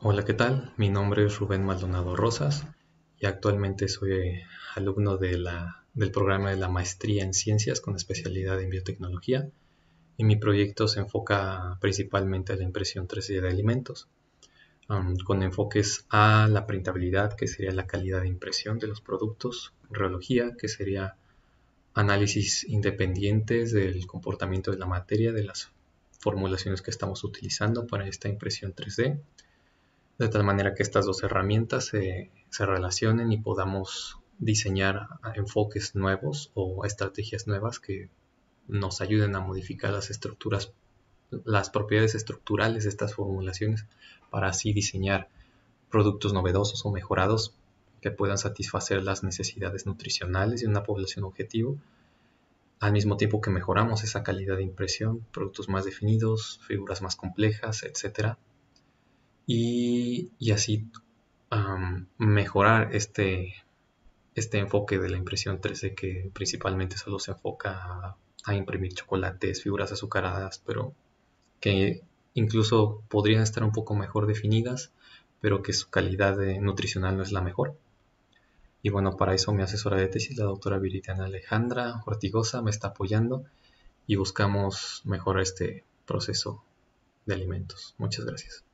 Hola, ¿qué tal? Mi nombre es Rubén Maldonado Rosas y actualmente soy eh, alumno del programa de la maestría en ciencias con especialidad en biotecnología y mi proyecto se enfoca principalmente a la impresión 3D de alimentos con enfoques a la printabilidad que sería la calidad de impresión de los productos, reología que sería análisis independientes del comportamiento de la materia de las formulaciones que estamos utilizando para esta impresión 3D de tal manera que estas dos herramientas se, relacionen y podamos diseñar enfoques nuevos o estrategias nuevas que nos ayuden a modificar las estructuras, las propiedades estructurales de estas formulaciones para así diseñar productos novedosos o mejorados que puedan satisfacer las necesidades nutricionales de una población objetivo, al mismo tiempo que mejoramos esa calidad de impresión, productos más definidos, figuras más complejas, etc. Y y así mejorar este, este enfoque de la impresión 3D que principalmente solo se enfoca a, imprimir chocolates, figuras azucaradas, pero que incluso podrían estar un poco mejor definidas, pero que su calidad nutricional no es la mejor. Y bueno, para eso mi asesora de tesis, la doctora Viridiana Alejandra hortigosa me está apoyando y buscamos mejorar este proceso de alimentos. Muchas gracias.